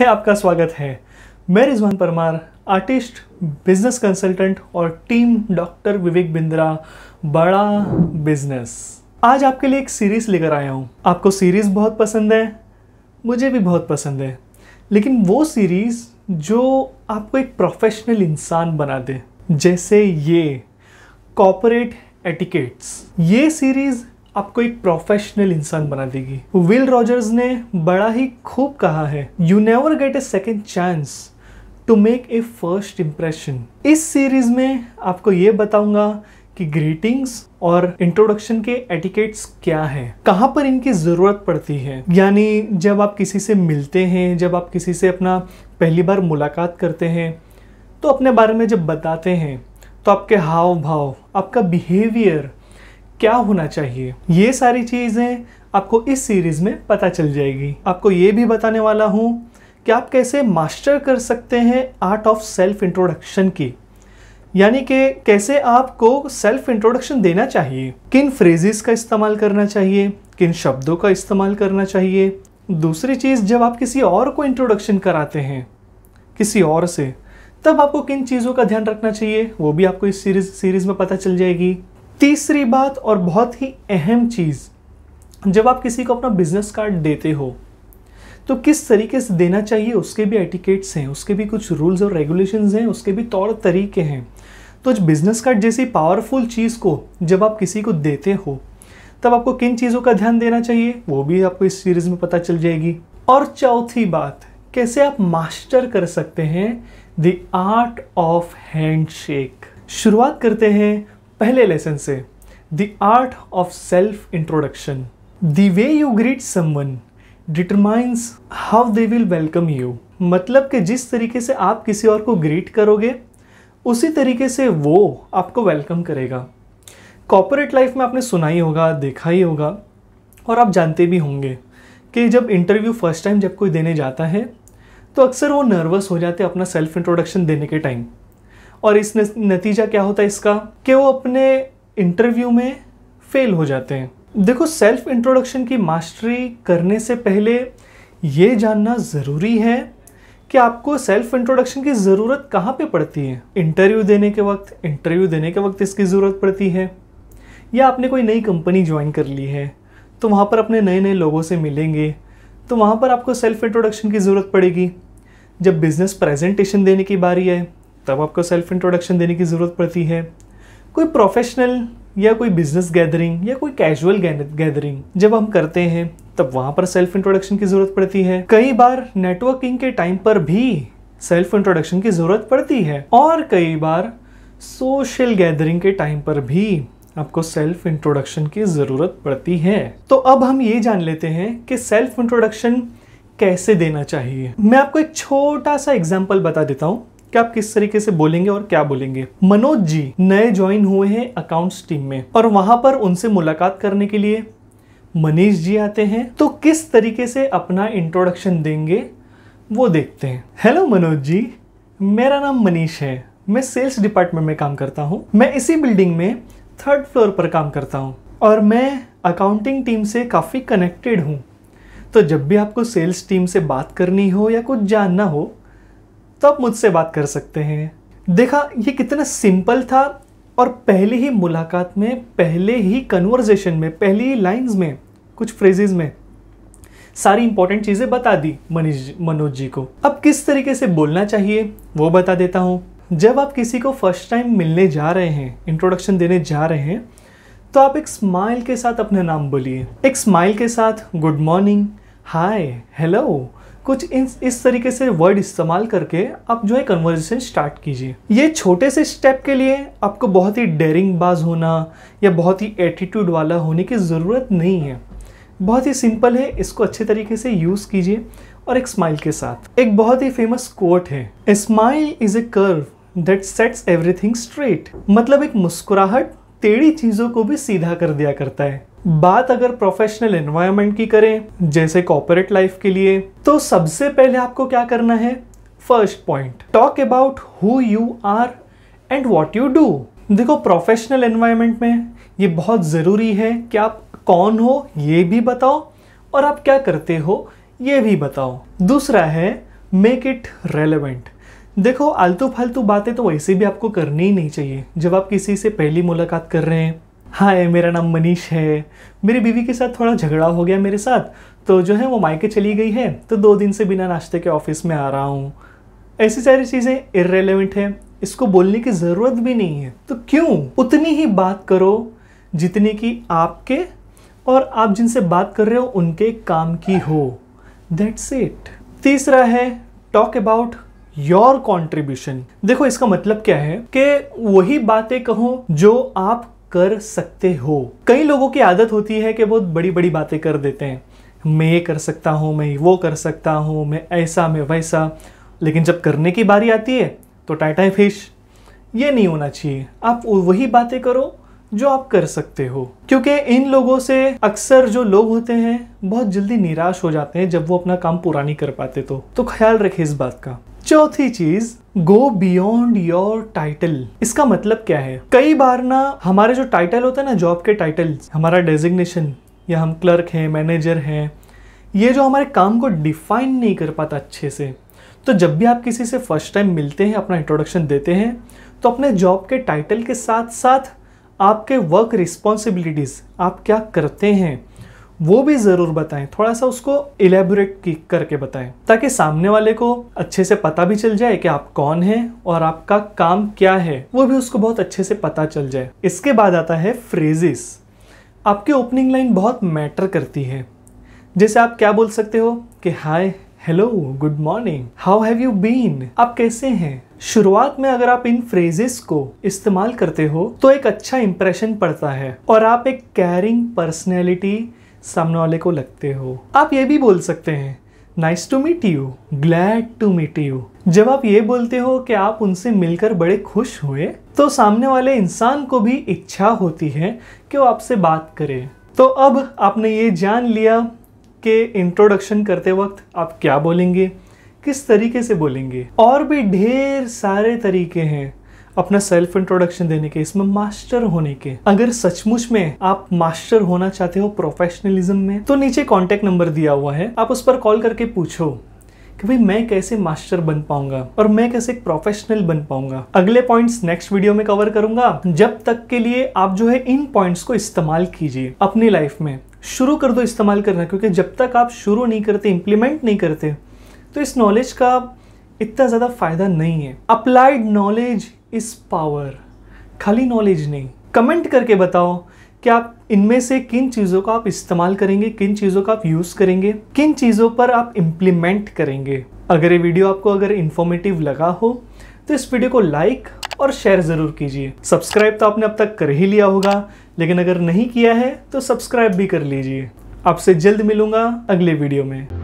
है आपका स्वागत है मैं Rizwan Parmar artist business consultant और टीम डॉक्टर विवेक बिंद्रा बड़ा बिजनेस आज आपके लिए एक सीरीज लेकर आया हूँ आपको सीरीज बहुत पसंद है मुझे भी बहुत पसंद है लेकिन वो सीरीज जो आपको एक प्रोफेशनल इंसान बना दे जैसे ये कॉपोरेट एटिकेट्स ये सीरीज़ आपको एक प्रोफेशनल इंसान बना देगी विल रॉजर्स ने बड़ा ही खूब कहा है you never get a second chance to make a first impression इस सीरीज में आपको ये बताऊंगा कि ग्रीटिंग्स और इंट्रोडक्शन के एटिकेट्स क्या है कहाँ पर इनकी ज़रूरत पड़ती है यानी जब आप किसी से मिलते हैं जब आप किसी से अपना पहली बार मुलाकात करते हैं तो अपने बारे में जब बताते हैं तो आपके हाव भाव आपका बिहेवियर क्या होना चाहिए ये सारी चीज़ें आपको इस सीरीज़ में पता चल जाएगी आपको ये भी बताने वाला हूँ कि आप कैसे मास्टर कर सकते हैं आर्ट ऑफ सेल्फ इंट्रोडक्शन की यानी कि कैसे आपको सेल्फ इंट्रोडक्शन देना चाहिए किन फ्रेजेस का इस्तेमाल करना चाहिए किन शब्दों का इस्तेमाल करना चाहिए दूसरी चीज़ जब आप किसी और को इंट्रोडक्शन कराते हैं किसी और से तब आपको किन चीज़ों का ध्यान रखना चाहिए वो भी आपको इस सीरीज सीरीज़ में पता चल जाएगी तीसरी बात और बहुत ही अहम चीज़ जब आप किसी को अपना बिजनेस कार्ड देते हो तो किस तरीके से देना चाहिए उसके भी एटिकेट्स हैं उसके भी कुछ रूल्स और रेगुलेशंस हैं उसके भी तौर तरीके हैं तो बिजनेस कार्ड जैसी पावरफुल चीज़ को जब आप किसी को देते हो तब आपको किन चीज़ों का ध्यान देना चाहिए वो भी आपको इस सीरीज़ में पता चल जाएगी और चौथी बात कैसे आप मास्टर कर सकते हैं द आर्ट ऑफ हैंडशेक शुरुआत करते हैं पहले लेसन से the art of self introduction the way you greet someone determines how they will welcome you मतलब कि जिस तरीके से आप किसी और को ग्रीट करोगे उसी तरीके से वो आपको वेलकम करेगा कॉपोरेट लाइफ में आपने सुना ही होगा देखा ही होगा और आप जानते भी होंगे कि जब इंटरव्यू फर्स्ट टाइम जब कोई देने जाता है तो अक्सर वो नर्वस हो जाते हैं अपना सेल्फ इंट्रोडक्शन देने के टाइम और इस नतीजा क्या होता है इसका कि वो अपने इंटरव्यू में फेल हो जाते हैं देखो सेल्फ इंट्रोडक्शन की मास्टरी करने से पहले ये जानना ज़रूरी है कि आपको सेल्फ इंट्रोडक्शन की ज़रूरत कहाँ पे पड़ती है इंटरव्यू देने के वक्त इंटरव्यू देने के वक्त इसकी ज़रूरत पड़ती है या आपने कोई नई कंपनी ज्वाइन कर ली है तो वहाँ पर अपने नए नए लोगों से मिलेंगे तो वहाँ पर आपको सेल्फ इंट्रोडक्शन की ज़रूरत पड़ेगी जब बिज़नेस प्रेजेंटेशन देने की बारी आए तब आपको सेल्फ इंट्रोडक्शन देने की ज़रूरत पड़ती है कोई प्रोफेशनल या कोई बिजनेस गैदरिंग या कोई कैजुअल गैदरिंग जब हम करते हैं तब वहाँ पर सेल्फ इंट्रोडक्शन की ज़रूरत पड़ती है कई बार नेटवर्किंग के टाइम पर भी सेल्फ इंट्रोडक्शन की ज़रूरत पड़ती है और कई बार सोशल गैदरिंग के टाइम पर भी आपको सेल्फ इंट्रोडक्शन की ज़रूरत पड़ती है तो अब हम ये जान लेते हैं कि सेल्फ इंट्रोडक्शन कैसे देना चाहिए मैं आपको एक छोटा सा एग्जाम्पल बता देता हूँ कि आप किस तरीके से बोलेंगे और क्या बोलेंगे मनोज जी नए ज्वाइन हुए हैं अकाउंट्स टीम में और वहां पर उनसे मुलाकात करने के लिए मनीष जी आते हैं तो किस तरीके से अपना इंट्रोडक्शन देंगे वो देखते हैं हेलो मनोज जी मेरा नाम मनीष है मैं सेल्स डिपार्टमेंट में काम करता हूँ मैं इसी बिल्डिंग में थर्ड फ्लोर पर काम करता हूँ और मैं अकाउंटिंग टीम से काफ़ी कनेक्टेड हूँ तो जब भी आपको सेल्स टीम से बात करनी हो या कुछ जानना हो तो आप मुझसे बात कर सकते हैं देखा ये कितना सिंपल था और पहले ही मुलाकात में पहले ही कन्वर्जेशन में पहले ही लाइन्स में कुछ फ्रेजेज में सारी इंपॉर्टेंट चीज़ें बता दी मनीष मनोज जी को अब किस तरीके से बोलना चाहिए वो बता देता हूँ जब आप किसी को फर्स्ट टाइम मिलने जा रहे हैं इंट्रोडक्शन देने जा रहे हैं तो आप एक स्माइल के साथ अपना नाम बोलिए एक स्माइल के साथ गुड मॉर्निंग हाय हेलो कुछ इन इस तरीके से वर्ड इस्तेमाल करके आप जो है कन्वर्जेशन स्टार्ट कीजिए ये छोटे से स्टेप के लिए आपको बहुत ही डेरिंग बाज होना या बहुत ही एटीट्यूड वाला होने की ज़रूरत नहीं है बहुत ही सिंपल है इसको अच्छे तरीके से यूज़ कीजिए और एक स्माइल के साथ एक बहुत ही फेमस कोट है a smile is a curve that sets everything straight मतलब एक मुस्कुराहट टेढ़ी चीज़ों को भी सीधा कर दिया करता है बात अगर प्रोफेशनल एनवायरनमेंट की करें जैसे कॉपोरेट लाइफ के लिए तो सबसे पहले आपको क्या करना है first point talk about who you are and what you do देखो प्रोफेशनल एनवायरनमेंट में ये बहुत ज़रूरी है कि आप कौन हो ये भी बताओ और आप क्या करते हो ये भी बताओ दूसरा है मेक इट रेलेवेंट देखो आलतू फालतू बातें तो वैसे भी आपको करनी ही नहीं चाहिए जब आप किसी से पहली मुलाकात कर रहे हैं हाय मेरा नाम मनीष है मेरी बीवी के साथ थोड़ा झगड़ा हो गया मेरे साथ तो जो है वो मायके चली गई है तो दो दिन से बिना नाश्ते के ऑफिस में आ रहा हूँ ऐसी सारी चीज़ें इरेलीवेंट है इसको बोलने की ज़रूरत भी नहीं है तो क्यों उतनी ही बात करो जितनी कि आपके और आप जिनसे बात कर रहे हो उनके काम की हो दैट्स इट तीसरा है टॉक अबाउट योर कॉन्ट्रीब्यूशन देखो इसका मतलब क्या है कि वही बातें कहो जो आप कर सकते हो कई लोगों की आदत होती है कि बहुत बड़ी बड़ी बातें कर देते हैं मैं ये कर सकता हूँ मैं वो कर सकता हूँ मैं ऐसा मैं वैसा लेकिन जब करने की बारी आती है तो टाटा फिश ये नहीं होना चाहिए आप वही बातें करो जो आप कर सकते हो क्योंकि इन लोगों से अक्सर जो लोग होते हैं बहुत जल्दी निराश हो जाते हैं जब वो अपना काम पूरा नहीं कर पाते तो तो ख्याल रखें इस बात का चौथी चीज गो बियॉन्ड योर टाइटल इसका मतलब क्या है कई बार ना हमारे जो टाइटल होते हैं ना जॉब के टाइटल हमारा डेजिग्नेशन या हम क्लर्क हैं मैनेजर हैं ये जो हमारे काम को डिफाइन नहीं कर पाता अच्छे से तो जब भी आप किसी से फर्स्ट टाइम मिलते हैं अपना इंट्रोडक्शन देते हैं तो अपने जॉब के टाइटल के साथ साथ आपके वर्क रिस्पॉन्सिबिलिटीज़ आप क्या करते हैं वो भी ज़रूर बताएं थोड़ा सा उसको इलेबोरेट करके बताएं ताकि सामने वाले को अच्छे से पता भी चल जाए कि आप कौन हैं और आपका काम क्या है वो भी उसको बहुत अच्छे से पता चल जाए इसके बाद आता है फ्रेजिस आपकी ओपनिंग लाइन बहुत मैटर करती है जैसे आप क्या बोल सकते हो कि hi hello good morning how have you been आप कैसे हैं शुरुआत में अगर आप इन फ्रेजेस को इस्तेमाल करते हो तो एक अच्छा इम्प्रेशन पड़ता है और आप एक कैरिंग पर्सनैलिटी सामने वाले को लगते हो आप ये भी बोल सकते हैं nice to meet you glad to meet you जब आप ये बोलते हो कि आप उनसे मिलकर बड़े खुश हुए तो सामने वाले इंसान को भी इच्छा होती है कि वो आपसे बात करे तो अब आपने ये जान लिया कि इंट्रोडक्शन करते वक्त आप क्या बोलेंगे किस तरीके से बोलेंगे और भी ढेर सारे तरीके हैं अपना सेल्फ इंट्रोडक्शन देने के इसमें मास्टर होने के अगर सचमुच में आप मास्टर होना चाहते हो प्रोफेशनलिज्म में तो नीचे कॉन्टेक्ट नंबर दिया हुआ है आप उस पर कॉल करके पूछो कि भाई मैं कैसे मास्टर बन पाऊंगा और मैं कैसे एक प्रोफेशनल बन पाऊंगा अगले पॉइंट्स नेक्स्ट वीडियो में कवर करूंगा जब तक के लिए आप जो है इन पॉइंट्स को इस्तेमाल कीजिए अपनी लाइफ में शुरू कर दो इस्तेमाल करना क्योंकि जब तक आप शुरू नहीं करते इम्प्लीमेंट नहीं करते तो इस नॉलेज का इतना ज़्यादा फायदा नहीं है अप्लाइड नॉलेज इस पावर खाली नॉलेज नहीं कमेंट करके बताओ कि आप इनमें से किन चीज़ों का आप इस्तेमाल करेंगे किन चीज़ों का आप यूज़ करेंगे किन चीज़ों पर आप इम्प्लीमेंट करेंगे अगर ये वीडियो आपको अगर इन्फॉर्मेटिव लगा हो तो इस वीडियो को लाइक और शेयर ज़रूर कीजिए सब्सक्राइब तो आपने अब तक कर ही लिया होगा लेकिन अगर नहीं किया है तो सब्सक्राइब भी कर लीजिए आपसे जल्द मिलूंगा अगले वीडियो में